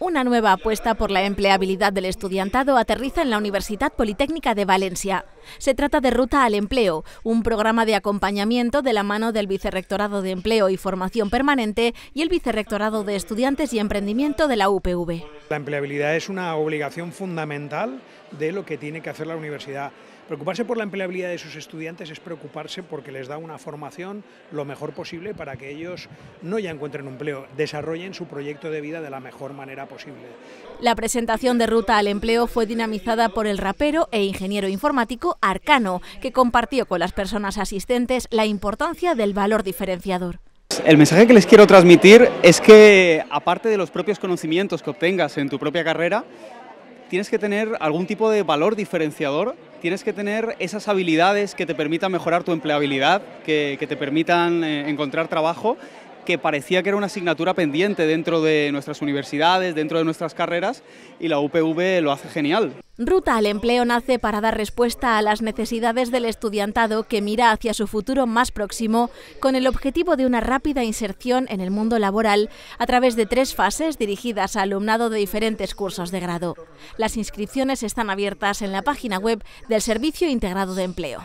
Una nueva apuesta por la empleabilidad del estudiantado aterriza en la Universidad Politécnica de Valencia. Se trata de Ruta al Empleo, un programa de acompañamiento de la mano del Vicerrectorado de Empleo y Formación Permanente y el Vicerrectorado de Estudiantes y Emprendimiento de la UPV. La empleabilidad es una obligación fundamental de lo que tiene que hacer la universidad. Preocuparse por la empleabilidad de sus estudiantes es preocuparse porque les da una formación lo mejor posible para que ellos no ya encuentren empleo, desarrollen su proyecto de vida de la mejor manera posible. La presentación de Ruta al Empleo fue dinamizada por el rapero e ingeniero informático Arcano, que compartió con las personas asistentes la importancia del valor diferenciador. El mensaje que les quiero transmitir es que, aparte de los propios conocimientos que obtengas en tu propia carrera, tienes que tener algún tipo de valor diferenciador, tienes que tener esas habilidades que te permitan mejorar tu empleabilidad, que, te permitan eh, encontrar trabajo que parecía que era una asignatura pendiente dentro de nuestras universidades, dentro de nuestras carreras, y la UPV lo hace genial. Ruta al Empleo nace para dar respuesta a las necesidades del estudiantado que mira hacia su futuro más próximo con el objetivo de una rápida inserción en el mundo laboral a través de tres fases dirigidas a alumnado de diferentes cursos de grado. Las inscripciones están abiertas en la página web del Servicio Integrado de Empleo.